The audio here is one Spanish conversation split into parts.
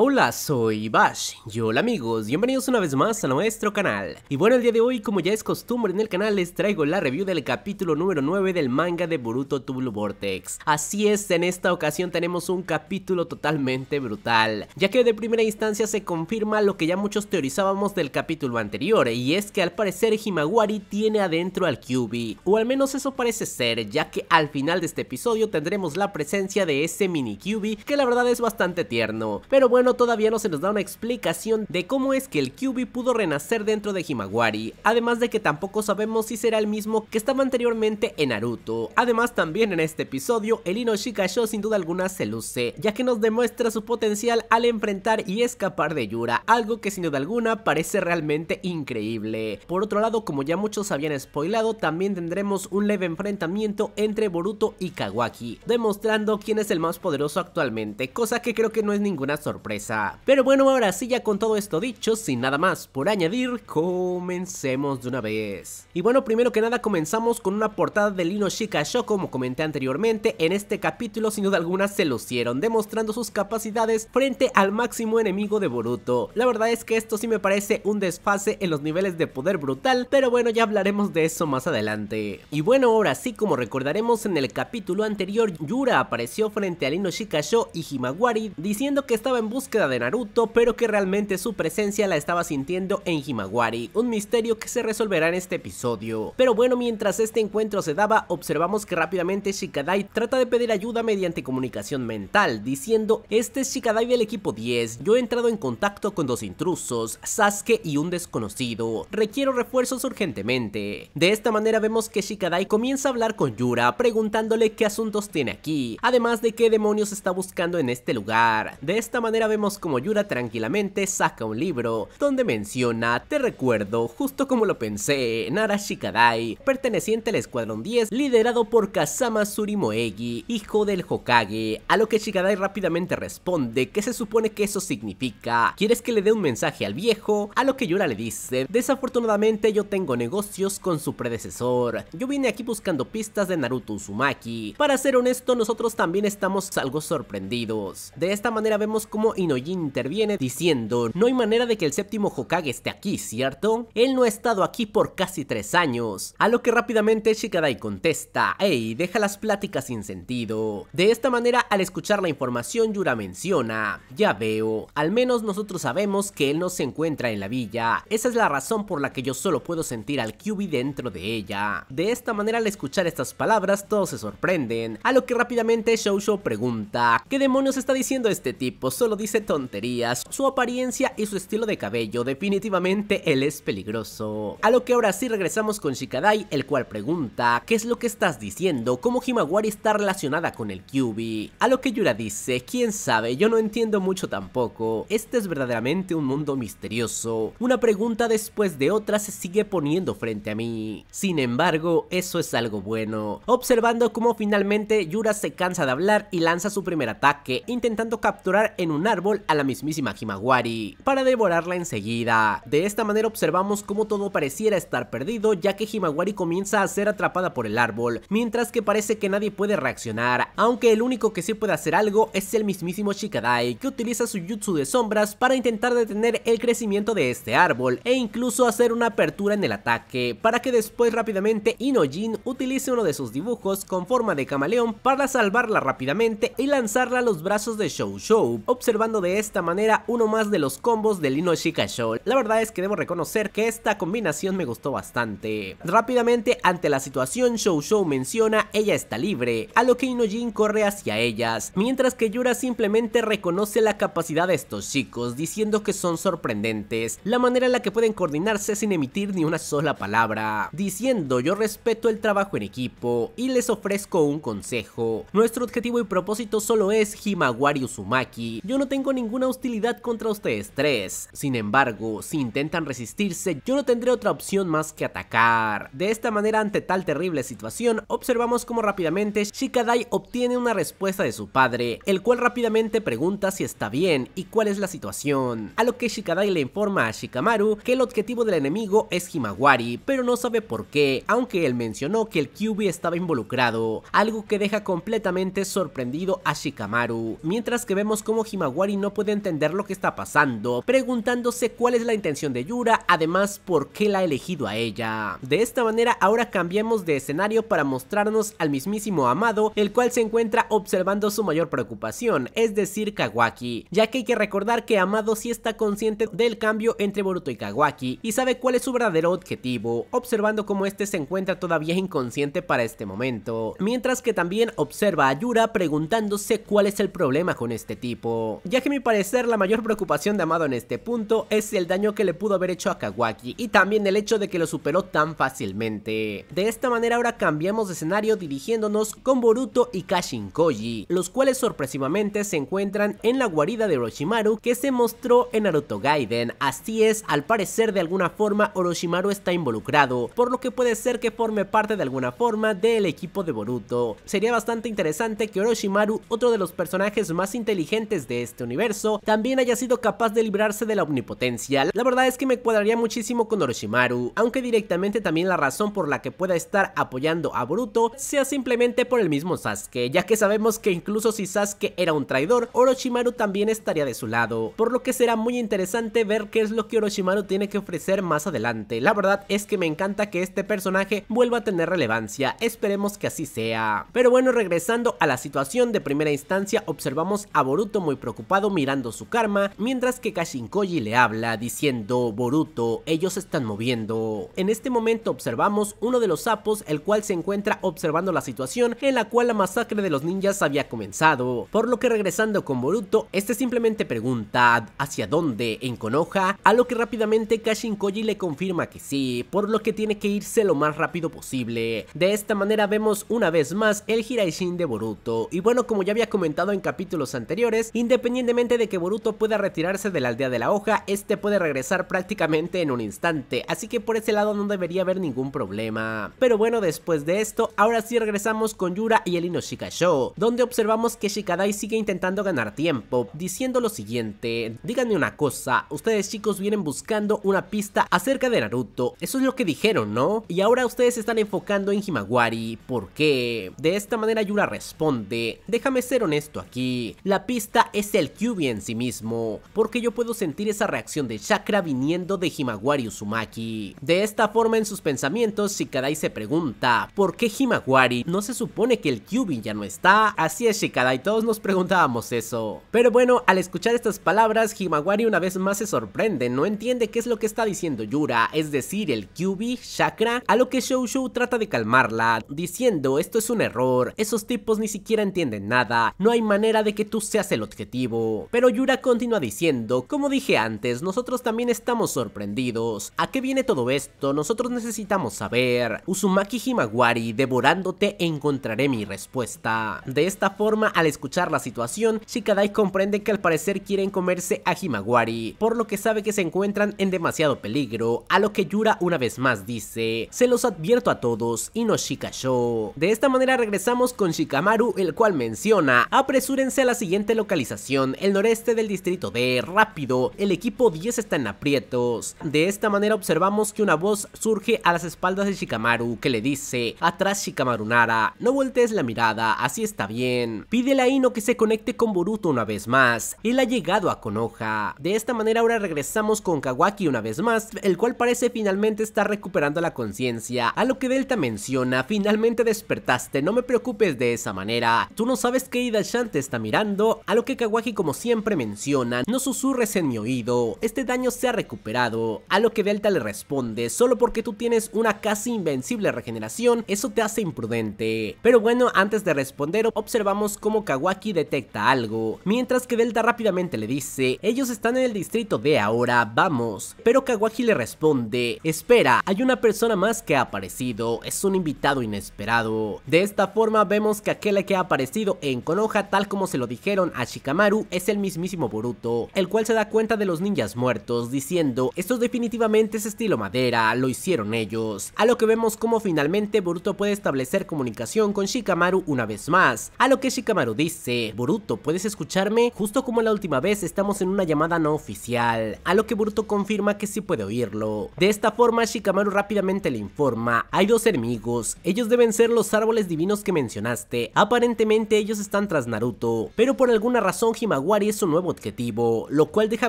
Hola, soy Bash y hola amigos, bienvenidos una vez más a nuestro canal. Y bueno, el día de hoy, como ya es costumbre en el canal, les traigo la review del capítulo número 9 del manga de Boruto to Vortex. Así es, en esta ocasión tenemos un capítulo totalmente brutal, ya que de primera instancia se confirma lo que ya muchos teorizábamos del capítulo anterior, y es que al parecer Himawari tiene adentro al Kyubi, o al menos eso parece ser, ya que al final de este episodio tendremos la presencia de ese mini Kyubi, que la verdad es bastante tierno, pero bueno, todavía no se nos da una explicación de cómo es que el Kyubi pudo renacer dentro de Himawari, además de que tampoco sabemos si será el mismo que estaba anteriormente en Naruto. Además también en este episodio, el Inoshikasho sin duda alguna se luce, ya que nos demuestra su potencial al enfrentar y escapar de Yura, algo que sin duda alguna parece realmente increíble. Por otro lado, como ya muchos habían spoilado, también tendremos un leve enfrentamiento entre Boruto y Kawaki, demostrando quién es el más poderoso actualmente, cosa que creo que no es ninguna sorpresa pero bueno, ahora sí ya con todo esto dicho, sin nada más por añadir, comencemos de una vez. Y bueno, primero que nada comenzamos con una portada de Lino Shikasho como comenté anteriormente, en este capítulo sin duda alguna se lucieron, demostrando sus capacidades frente al máximo enemigo de Boruto. La verdad es que esto sí me parece un desfase en los niveles de poder brutal, pero bueno ya hablaremos de eso más adelante. Y bueno, ahora sí como recordaremos en el capítulo anterior, Yura apareció frente a Lino Shikasho y Himawari diciendo que estaba en busca de Naruto, pero que realmente su presencia la estaba sintiendo en Himawari, un misterio que se resolverá en este episodio. Pero bueno, mientras este encuentro se daba, observamos que rápidamente Shikadai trata de pedir ayuda mediante comunicación mental, diciendo, este es Shikadai del equipo 10, yo he entrado en contacto con dos intrusos, Sasuke y un desconocido, requiero refuerzos urgentemente. De esta manera vemos que Shikadai comienza a hablar con Yura, preguntándole qué asuntos tiene aquí, además de qué demonios está buscando en este lugar. De esta manera vemos como Yura tranquilamente saca un libro donde menciona, te recuerdo, justo como lo pensé, Nara Shikadai, perteneciente al Escuadrón 10, liderado por Kazama Surimoegi, hijo del Hokage, a lo que Shikadai rápidamente responde que se supone que eso significa, ¿quieres que le dé un mensaje al viejo? A lo que Yura le dice, desafortunadamente yo tengo negocios con su predecesor, yo vine aquí buscando pistas de Naruto Uzumaki, para ser honesto nosotros también estamos algo sorprendidos, de esta manera vemos como y interviene diciendo, no hay manera de que el séptimo Hokage esté aquí, ¿cierto? Él no ha estado aquí por casi tres años. A lo que rápidamente Shikadai contesta, Ey, deja las pláticas sin sentido. De esta manera, al escuchar la información, Yura menciona, ya veo, al menos nosotros sabemos que él no se encuentra en la villa. Esa es la razón por la que yo solo puedo sentir al Kyubi dentro de ella. De esta manera, al escuchar estas palabras, todos se sorprenden. A lo que rápidamente Shoujo pregunta, ¿qué demonios está diciendo este tipo? Solo dice tonterías, su apariencia y su estilo de cabello, definitivamente él es peligroso. A lo que ahora sí regresamos con Shikadai, el cual pregunta, ¿qué es lo que estás diciendo? ¿Cómo Himawari está relacionada con el Kyubi? A lo que Yura dice, quién sabe, yo no entiendo mucho tampoco, este es verdaderamente un mundo misterioso. Una pregunta después de otra se sigue poniendo frente a mí. Sin embargo, eso es algo bueno. Observando cómo finalmente Yura se cansa de hablar y lanza su primer ataque, intentando capturar en un árbol a la mismísima Himawari para devorarla enseguida. De esta manera observamos cómo todo pareciera estar perdido ya que Himawari comienza a ser atrapada por el árbol, mientras que parece que nadie puede reaccionar, aunque el único que sí puede hacer algo es el mismísimo Shikadai que utiliza su jutsu de sombras para intentar detener el crecimiento de este árbol e incluso hacer una apertura en el ataque para que después rápidamente Inojin utilice uno de sus dibujos con forma de camaleón para salvarla rápidamente y lanzarla a los brazos de Shou Shou, observando de esta manera uno más de los combos del Inoshika Show. La verdad es que debo reconocer que esta combinación me gustó bastante. Rápidamente, ante la situación, Show Show menciona ella está libre, a lo que Inojin corre hacia ellas, mientras que Yura simplemente reconoce la capacidad de estos chicos, diciendo que son sorprendentes, la manera en la que pueden coordinarse sin emitir ni una sola palabra, diciendo yo respeto el trabajo en equipo y les ofrezco un consejo. Nuestro objetivo y propósito solo es Himawari Uzumaki. Yo no tengo ninguna hostilidad contra ustedes tres. Sin embargo, si intentan resistirse, yo no tendré otra opción más que atacar. De esta manera, ante tal terrible situación, observamos cómo rápidamente Shikadai obtiene una respuesta de su padre, el cual rápidamente pregunta si está bien y cuál es la situación. A lo que Shikadai le informa a Shikamaru que el objetivo del enemigo es Himawari, pero no sabe por qué, aunque él mencionó que el Kyubi estaba involucrado, algo que deja completamente sorprendido a Shikamaru, mientras que vemos cómo Himawari y no puede entender lo que está pasando, preguntándose cuál es la intención de Yura, además por qué la ha elegido a ella. De esta manera ahora cambiamos de escenario para mostrarnos al mismísimo Amado, el cual se encuentra observando su mayor preocupación, es decir Kawaki, ya que hay que recordar que Amado sí está consciente del cambio entre Boruto y Kawaki y sabe cuál es su verdadero objetivo, observando cómo este se encuentra todavía inconsciente para este momento, mientras que también observa a Yura preguntándose cuál es el problema con este tipo ya que mi parecer la mayor preocupación de Amado en este punto es el daño que le pudo haber hecho a Kawaki y también el hecho de que lo superó tan fácilmente. De esta manera ahora cambiamos de escenario dirigiéndonos con Boruto y Kashin Koji, los cuales sorpresivamente se encuentran en la guarida de Orochimaru que se mostró en Naruto Gaiden, así es, al parecer de alguna forma Orochimaru está involucrado, por lo que puede ser que forme parte de alguna forma del equipo de Boruto. Sería bastante interesante que Orochimaru, otro de los personajes más inteligentes de este universo, también haya sido capaz de librarse de la omnipotencia. La verdad es que me cuadraría muchísimo con Orochimaru, aunque directamente también la razón por la que pueda estar apoyando a Boruto sea simplemente por el mismo Sasuke, ya que sabemos que incluso si Sasuke era un traidor, Orochimaru también estaría de su lado, por lo que será muy interesante ver qué es lo que Orochimaru tiene que ofrecer más adelante. La verdad es que me encanta que este personaje vuelva a tener relevancia, esperemos que así sea. Pero bueno, regresando a la situación de primera instancia, observamos a Boruto muy preocupado mirando su karma, mientras que Kashinkoji le habla diciendo, Boruto, ellos están moviendo. En este momento observamos uno de los sapos, el cual se encuentra observando la situación en la cual la masacre de los ninjas había comenzado, por lo que regresando con Boruto, este simplemente pregunta, ¿hacia dónde? en Konoha, a lo que rápidamente Kashinkoji le confirma que sí, por lo que tiene que irse lo más rápido posible. De esta manera vemos una vez más el Hiraishin de Boruto, y bueno como ya había comentado en capítulos anteriores, independientemente Independientemente de que Boruto pueda retirarse de la aldea de la hoja, este puede regresar prácticamente en un instante, así que por ese lado no debería haber ningún problema. Pero bueno, después de esto, ahora sí regresamos con Yura y el Inoshika Show, donde observamos que Shikadai sigue intentando ganar tiempo, diciendo lo siguiente, díganme una cosa, ustedes chicos vienen buscando una pista acerca de Naruto, eso es lo que dijeron, ¿no? Y ahora ustedes están enfocando en Himawari, ¿por qué? De esta manera Yura responde, déjame ser honesto aquí, la pista es el Kyuubi en sí mismo, porque yo puedo sentir esa reacción de chakra viniendo de Himawari Uzumaki. De esta forma en sus pensamientos, Shikadai se pregunta, ¿por qué Himawari? No se supone que el Kyubi ya no está, así es Shikadai, todos nos preguntábamos eso. Pero bueno, al escuchar estas palabras, Himawari una vez más se sorprende, no entiende qué es lo que está diciendo Yura, es decir, el Kyubi, chakra, a lo que Shou trata de calmarla, diciendo, esto es un error, esos tipos ni siquiera entienden nada, no hay manera de que tú seas el objetivo. Pero Yura continúa diciendo, como dije antes, nosotros también estamos sorprendidos. ¿A qué viene todo esto? Nosotros necesitamos saber. Uzumaki Himawari, devorándote encontraré mi respuesta. De esta forma, al escuchar la situación, Shikadai comprende que al parecer quieren comerse a Himawari, por lo que sabe que se encuentran en demasiado peligro, a lo que Yura una vez más dice, se los advierto a todos, y no Show. De esta manera regresamos con Shikamaru, el cual menciona, apresúrense a la siguiente localización el noreste del distrito D, rápido, el equipo 10 está en aprietos. De esta manera observamos que una voz surge a las espaldas de Shikamaru que le dice, atrás Shikamaru Nara, no voltees la mirada, así está bien. Pídele a Ino que se conecte con Boruto una vez más, él ha llegado a Konoha. De esta manera ahora regresamos con Kawaki una vez más, el cual parece finalmente estar recuperando la conciencia, a lo que Delta menciona, finalmente despertaste, no me preocupes de esa manera, tú no sabes que ida te está mirando, a lo que Kawaki como siempre mencionan... no susurres en mi oído, este daño se ha recuperado, a lo que Delta le responde, solo porque tú tienes una casi invencible regeneración, eso te hace imprudente. Pero bueno, antes de responder, observamos cómo Kawaki detecta algo, mientras que Delta rápidamente le dice, ellos están en el distrito de ahora, vamos. Pero Kawaki le responde, espera, hay una persona más que ha aparecido, es un invitado inesperado. De esta forma vemos que aquel que ha aparecido en Konoha tal como se lo dijeron a Shikamaru es el mismísimo Boruto, el cual se da cuenta de los ninjas muertos diciendo, Esto definitivamente es estilo madera, lo hicieron ellos, a lo que vemos como finalmente Boruto puede establecer comunicación con Shikamaru una vez más, a lo que Shikamaru dice, Boruto, ¿puedes escucharme? Justo como la última vez estamos en una llamada no oficial, a lo que Boruto confirma que sí puede oírlo. De esta forma Shikamaru rápidamente le informa, hay dos enemigos, ellos deben ser los árboles divinos que mencionaste, aparentemente ellos están tras Naruto, pero por alguna razón Himaguari es su nuevo objetivo, lo cual deja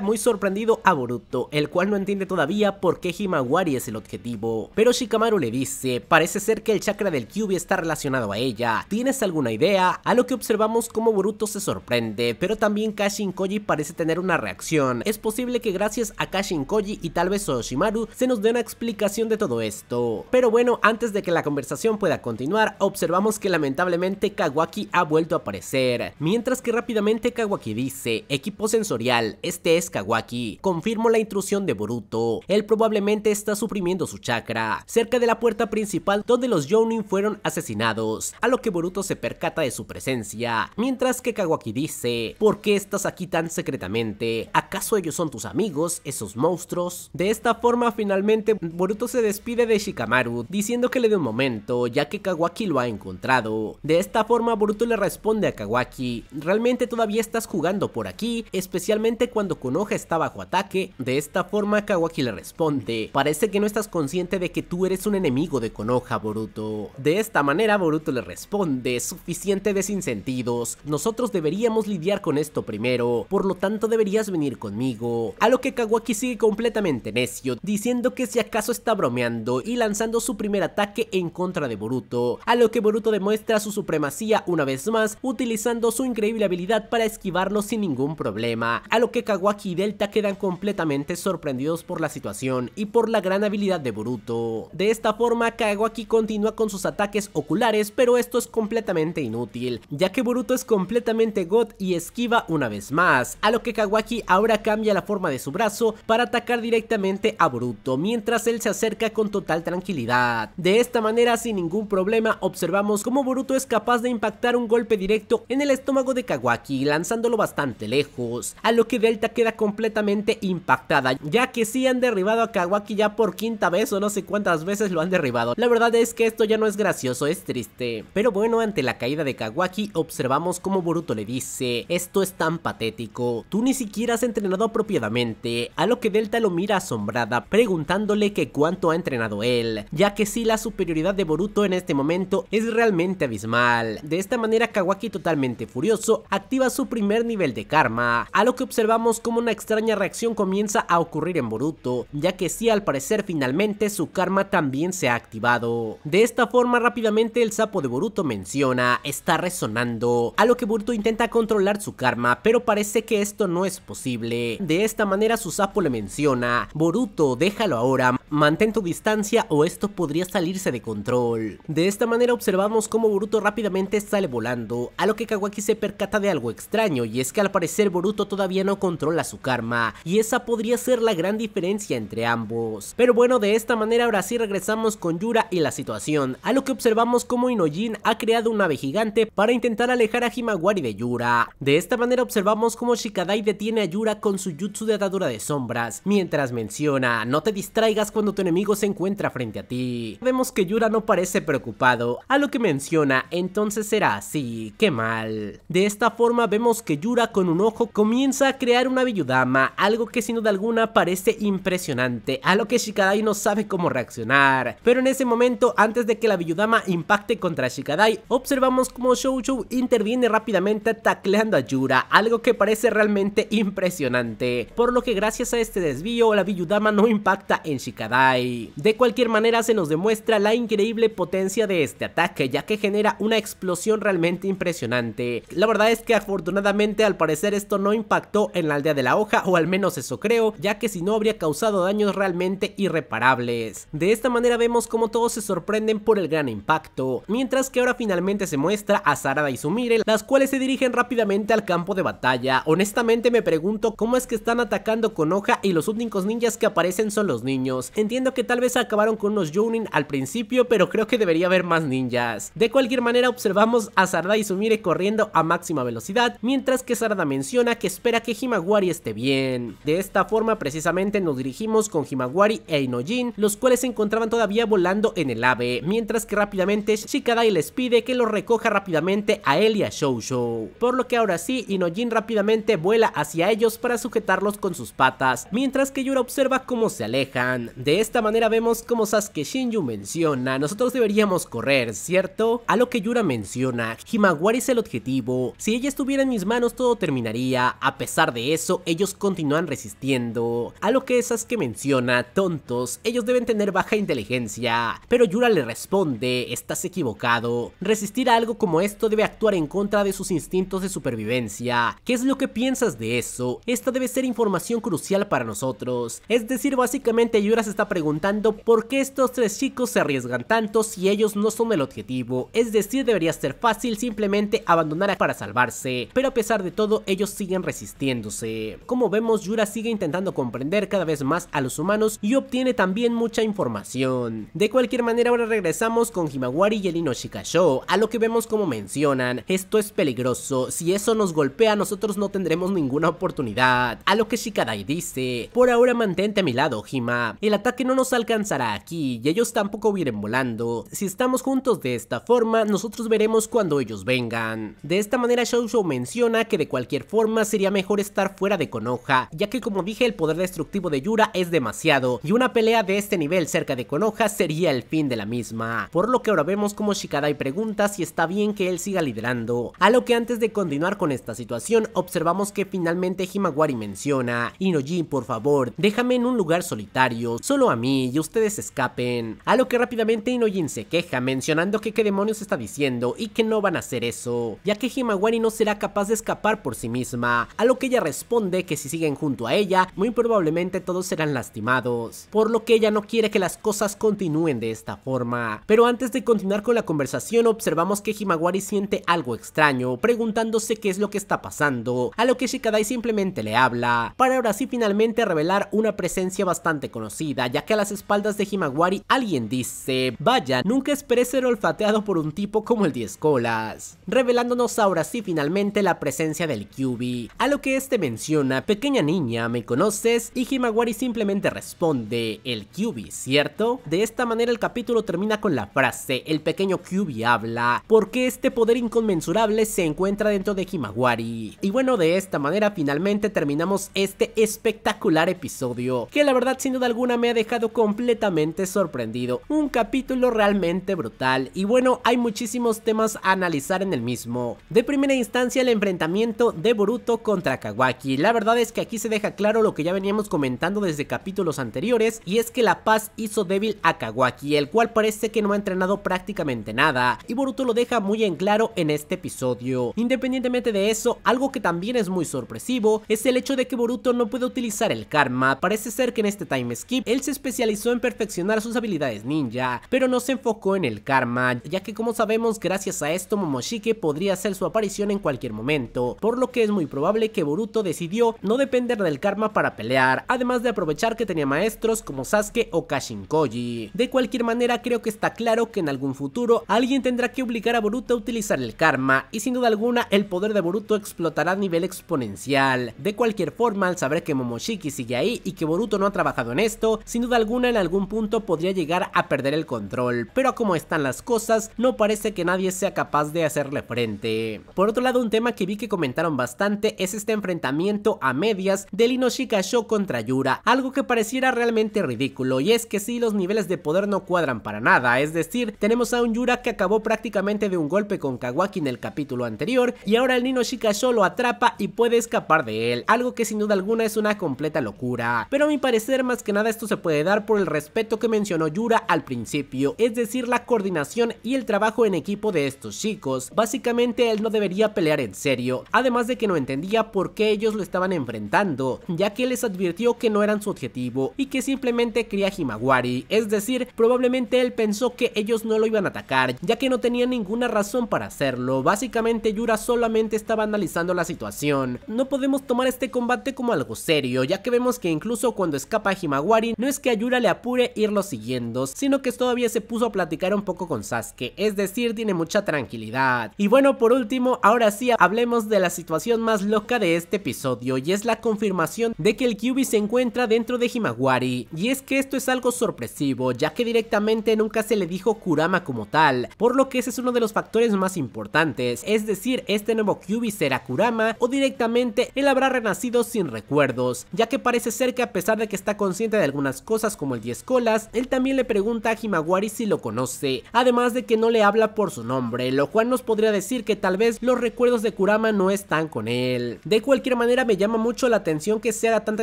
muy sorprendido a Boruto, el cual no entiende todavía por qué Himawari es el objetivo. Pero Shikamaru le dice, parece ser que el chakra del Kyubi está relacionado a ella, ¿tienes alguna idea? A lo que observamos como Boruto se sorprende, pero también Kashin Koji parece tener una reacción. Es posible que gracias a Kashin Koji y tal vez Oshimaru se nos dé una explicación de todo esto. Pero bueno, antes de que la conversación pueda continuar, observamos que lamentablemente Kawaki ha vuelto a aparecer, mientras que rápidamente Kawaki dice, equipo sensorial, este es Kawaki, confirmo la intrusión de Boruto, él probablemente está suprimiendo su chakra, cerca de la puerta principal donde los Jonin fueron asesinados, a lo que Boruto se percata de su presencia, mientras que Kawaki dice, ¿por qué estás aquí tan secretamente? ¿Acaso ellos son tus amigos, esos monstruos? De esta forma finalmente Boruto se despide de Shikamaru, diciendo que le dé un momento, ya que Kawaki lo ha encontrado, de esta forma Boruto le responde a Kawaki, realmente todavía estás jugando jugando por aquí, especialmente cuando Konoha está bajo ataque. De esta forma Kawaki le responde, parece que no estás consciente de que tú eres un enemigo de Konoha, Boruto. De esta manera Boruto le responde, suficiente de sinsentidos, nosotros deberíamos lidiar con esto primero, por lo tanto deberías venir conmigo. A lo que Kawaki sigue completamente necio, diciendo que si acaso está bromeando y lanzando su primer ataque en contra de Boruto, a lo que Boruto demuestra su supremacía una vez más, utilizando su increíble habilidad para esquivar sin ningún problema, a lo que Kawaki y Delta quedan completamente sorprendidos por la situación y por la gran habilidad de Boruto. De esta forma, Kawaki continúa con sus ataques oculares, pero esto es completamente inútil, ya que Boruto es completamente God y esquiva una vez más, a lo que Kawaki ahora cambia la forma de su brazo para atacar directamente a Boruto, mientras él se acerca con total tranquilidad. De esta manera, sin ningún problema, observamos cómo Boruto es capaz de impactar un golpe directo en el estómago de Kawaki, lanzándolo bastante lejos, a lo que Delta queda completamente impactada, ya que sí han derribado a Kawaki ya por quinta vez o no sé cuántas veces lo han derribado. La verdad es que esto ya no es gracioso, es triste. Pero bueno, ante la caída de Kawaki observamos como Boruto le dice, esto es tan patético, tú ni siquiera has entrenado apropiadamente, a lo que Delta lo mira asombrada, preguntándole que cuánto ha entrenado él, ya que sí la superioridad de Boruto en este momento es realmente abismal. De esta manera Kawaki totalmente furioso activa su primer nivel de karma, a lo que observamos como una extraña reacción comienza a ocurrir en Boruto, ya que sí al parecer finalmente su karma también se ha activado. De esta forma rápidamente el sapo de Boruto menciona, está resonando, a lo que Boruto intenta controlar su karma, pero parece que esto no es posible. De esta manera su sapo le menciona, Boruto déjalo ahora, Mantén tu distancia o esto podría salirse de control. De esta manera observamos cómo Boruto rápidamente sale volando, a lo que Kawaki se percata de algo extraño y es que al parecer Boruto todavía no controla su karma y esa podría ser la gran diferencia entre ambos. Pero bueno, de esta manera ahora sí regresamos con Yura y la situación, a lo que observamos cómo Inojin ha creado un ave gigante para intentar alejar a Himawari de Yura. De esta manera observamos cómo Shikadai detiene a Yura con su jutsu de atadura de sombras, mientras menciona, no te distraigas con cuando tu enemigo se encuentra frente a ti. Vemos que Yura no parece preocupado, a lo que menciona, entonces será así, qué mal. De esta forma vemos que Yura con un ojo comienza a crear una Biyudama, algo que sin duda alguna parece impresionante, a lo que Shikadai no sabe cómo reaccionar. Pero en ese momento, antes de que la Biyudama impacte contra Shikadai, observamos como Shoujo interviene rápidamente tacleando a Yura, algo que parece realmente impresionante. Por lo que gracias a este desvío, la Biyudama no impacta en Shikadai de cualquier manera se nos demuestra la increíble potencia de este ataque ya que genera una explosión realmente impresionante. La verdad es que afortunadamente al parecer esto no impactó en la aldea de la hoja o al menos eso creo ya que si no habría causado daños realmente irreparables. De esta manera vemos como todos se sorprenden por el gran impacto, mientras que ahora finalmente se muestra a Sarada y Sumire las cuales se dirigen rápidamente al campo de batalla. Honestamente me pregunto cómo es que están atacando con hoja y los únicos ninjas que aparecen son los niños. Entiendo que tal vez acabaron con unos Jounin al principio, pero creo que debería haber más ninjas. De cualquier manera observamos a Sarda y Sumire corriendo a máxima velocidad, mientras que Sarda menciona que espera que Himawari esté bien. De esta forma precisamente nos dirigimos con Himawari e Inojin, los cuales se encontraban todavía volando en el ave, mientras que rápidamente Shikadai les pide que los recoja rápidamente a él y a Shoujo Por lo que ahora sí, Inojin rápidamente vuela hacia ellos para sujetarlos con sus patas, mientras que Yura observa cómo se alejan. De esta manera vemos como Sasuke Shinju menciona, nosotros deberíamos correr, ¿cierto? A lo que Yura menciona, Himawari es el objetivo, si ella estuviera en mis manos todo terminaría, a pesar de eso ellos continúan resistiendo. A lo que Sasuke menciona, tontos, ellos deben tener baja inteligencia, pero Yura le responde, estás equivocado, resistir a algo como esto debe actuar en contra de sus instintos de supervivencia. ¿Qué es lo que piensas de eso? Esta debe ser información crucial para nosotros. Es decir, básicamente Yura se está preguntando por qué estos tres chicos se arriesgan tanto si ellos no son el objetivo, es decir debería ser fácil simplemente abandonar para salvarse, pero a pesar de todo ellos siguen resistiéndose. Como vemos Yura sigue intentando comprender cada vez más a los humanos y obtiene también mucha información. De cualquier manera ahora regresamos con Himawari y el Inoshikasho, a lo que vemos como mencionan, esto es peligroso, si eso nos golpea nosotros no tendremos ninguna oportunidad, a lo que Shikadai dice, por ahora mantente a mi lado Hima, el ataque no nos alcanzará aquí y ellos tampoco vienen volando. Si estamos juntos de esta forma, nosotros veremos cuando ellos vengan. De esta manera Shou menciona que de cualquier forma sería mejor estar fuera de Konoha, ya que como dije el poder destructivo de Yura es demasiado y una pelea de este nivel cerca de Konoha sería el fin de la misma. Por lo que ahora vemos como Shikadai pregunta si está bien que él siga liderando. A lo que antes de continuar con esta situación, observamos que finalmente Himawari menciona, Inojin por favor, déjame en un lugar solitario, solo a mí y ustedes escapen. A lo que rápidamente Inojin se queja mencionando que qué demonios está diciendo y que no van a hacer eso, ya que Himawari no será capaz de escapar por sí misma, a lo que ella responde que si siguen junto a ella, muy probablemente todos serán lastimados, por lo que ella no quiere que las cosas continúen de esta forma. Pero antes de continuar con la conversación, observamos que Himawari siente algo extraño, preguntándose qué es lo que está pasando, a lo que Shikadai simplemente le habla, para ahora sí finalmente revelar una presencia bastante conocida ya que a las espaldas de Himawari alguien dice, vaya, nunca esperé ser olfateado por un tipo como el 10 colas, revelándonos ahora sí finalmente la presencia del Kyubi, a lo que este menciona, pequeña niña, ¿me conoces? Y Himawari simplemente responde, el Kyubi, ¿cierto? De esta manera el capítulo termina con la frase, el pequeño Kyubi habla, porque este poder inconmensurable se encuentra dentro de Himawari. Y bueno, de esta manera finalmente terminamos este espectacular episodio, que la verdad sin duda alguna me ha dejado completamente sorprendido. Un capítulo realmente brutal y bueno, hay muchísimos temas a analizar en el mismo. De primera instancia el enfrentamiento de Boruto contra Kawaki. La verdad es que aquí se deja claro lo que ya veníamos comentando desde capítulos anteriores y es que La Paz hizo débil a Kawaki, el cual parece que no ha entrenado prácticamente nada y Boruto lo deja muy en claro en este episodio. Independientemente de eso, algo que también es muy sorpresivo es el hecho de que Boruto no puede utilizar el karma. Parece ser que en este time skip se especializó en perfeccionar sus habilidades ninja, pero no se enfocó en el karma, ya que como sabemos gracias a esto Momoshiki podría hacer su aparición en cualquier momento, por lo que es muy probable que Boruto decidió no depender del karma para pelear, además de aprovechar que tenía maestros como Sasuke o Kashinkoji, De cualquier manera creo que está claro que en algún futuro alguien tendrá que obligar a Boruto a utilizar el karma, y sin duda alguna el poder de Boruto explotará a nivel exponencial. De cualquier forma al saber que Momoshiki sigue ahí y que Boruto no ha trabajado en esto, sin duda alguna en algún punto podría llegar a perder el control, pero como están las cosas, no parece que nadie sea capaz de hacerle frente. Por otro lado, un tema que vi que comentaron bastante es este enfrentamiento a medias del Inoshikasho contra Yura, algo que pareciera realmente ridículo, y es que si sí, los niveles de poder no cuadran para nada, es decir, tenemos a un Yura que acabó prácticamente de un golpe con Kawaki en el capítulo anterior, y ahora el Inoshikasho lo atrapa y puede escapar de él, algo que sin duda alguna es una completa locura. Pero a mi parecer, más que nada esto se puede dar por el respeto que mencionó Yura al principio, es decir, la coordinación y el trabajo en equipo de estos chicos. Básicamente él no debería pelear en serio, además de que no entendía por qué ellos lo estaban enfrentando, ya que les advirtió que no eran su objetivo y que simplemente quería Himawari, es decir, probablemente él pensó que ellos no lo iban a atacar, ya que no tenía ninguna razón para hacerlo, básicamente Yura solamente estaba analizando la situación. No podemos tomar este combate como algo serio, ya que vemos que incluso cuando escapa Himawari no es que Ayura le apure irlo siguiendo, sino que todavía se puso a platicar un poco con Sasuke, es decir, tiene mucha tranquilidad. Y bueno, por último, ahora sí hablemos de la situación más loca de este episodio y es la confirmación de que el Kyubi se encuentra dentro de Himawari. Y es que esto es algo sorpresivo, ya que directamente nunca se le dijo Kurama como tal, por lo que ese es uno de los factores más importantes, es decir, este nuevo Kyubi será Kurama o directamente él habrá renacido sin recuerdos, ya que parece ser que a pesar de que está consciente de algunas cosas como el 10 colas, él también le pregunta a Himawari si lo conoce, además de que no le habla por su nombre, lo cual nos podría decir que tal vez los recuerdos de Kurama no están con él. De cualquier manera me llama mucho la atención que se haga tanta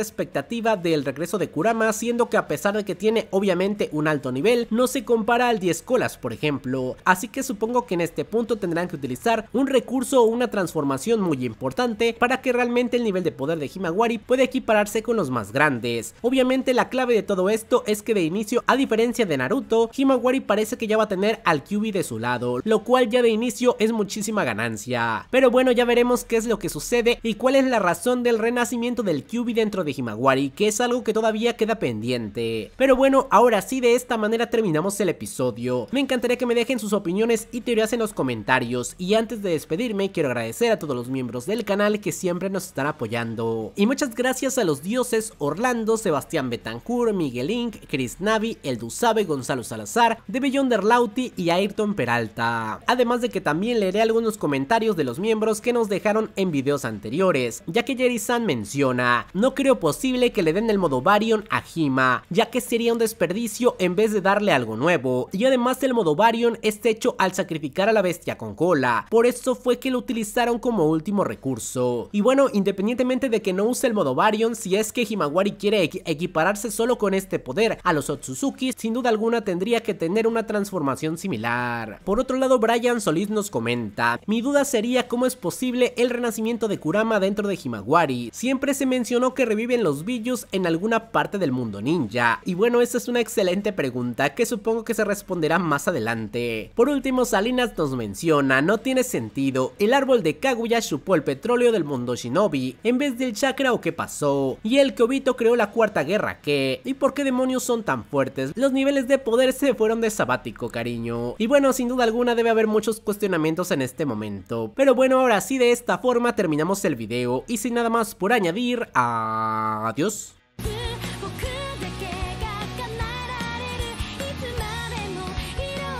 expectativa del regreso de Kurama, siendo que a pesar de que tiene obviamente un alto nivel, no se compara al 10 colas por ejemplo, así que supongo que en este punto tendrán que utilizar un recurso o una transformación muy importante para que realmente el nivel de poder de Himawari pueda equipararse con los más grandes. Obviamente la clave todo esto es que de inicio, a diferencia de Naruto, Himawari parece que ya va a tener al Kyubi de su lado, lo cual ya de inicio es muchísima ganancia. Pero bueno, ya veremos qué es lo que sucede y cuál es la razón del renacimiento del Kyubi dentro de Himawari, que es algo que todavía queda pendiente. Pero bueno, ahora sí, de esta manera terminamos el episodio. Me encantaría que me dejen sus opiniones y teorías en los comentarios. Y antes de despedirme, quiero agradecer a todos los miembros del canal que siempre nos están apoyando. Y muchas gracias a los dioses Orlando, Sebastián Betancourt, Miguel Inc., Chris Navi, El Sabe, Gonzalo Salazar, De Bellón Derlauti y Ayrton Peralta. Además de que también leeré algunos comentarios de los miembros que nos dejaron en videos anteriores, ya que Jerry San menciona, no creo posible que le den el modo Varion a Hima, ya que sería un desperdicio en vez de darle algo nuevo, y además el modo Varion es hecho al sacrificar a la bestia con cola, por eso fue que lo utilizaron como último recurso. Y bueno, independientemente de que no use el modo Varion, si es que Himawari quiere equipararse solo con este poder, a los Otsutsuki sin duda alguna tendría que tener una transformación similar. Por otro lado, Brian Solís nos comenta, mi duda sería cómo es posible el renacimiento de Kurama dentro de Himawari, siempre se mencionó que reviven los Billus en alguna parte del mundo ninja, y bueno esa es una excelente pregunta que supongo que se responderá más adelante. Por último Salinas nos menciona, no tiene sentido, el árbol de Kaguya chupó el petróleo del mundo shinobi, en vez del chakra o qué pasó, y el que Obito creó la cuarta guerra que, ¿Y por qué demonios son tan fuertes? Los niveles de poder se fueron de sabático, cariño. Y bueno, sin duda alguna debe haber muchos cuestionamientos en este momento. Pero bueno, ahora sí de esta forma terminamos el video. Y sin nada más por añadir, adiós.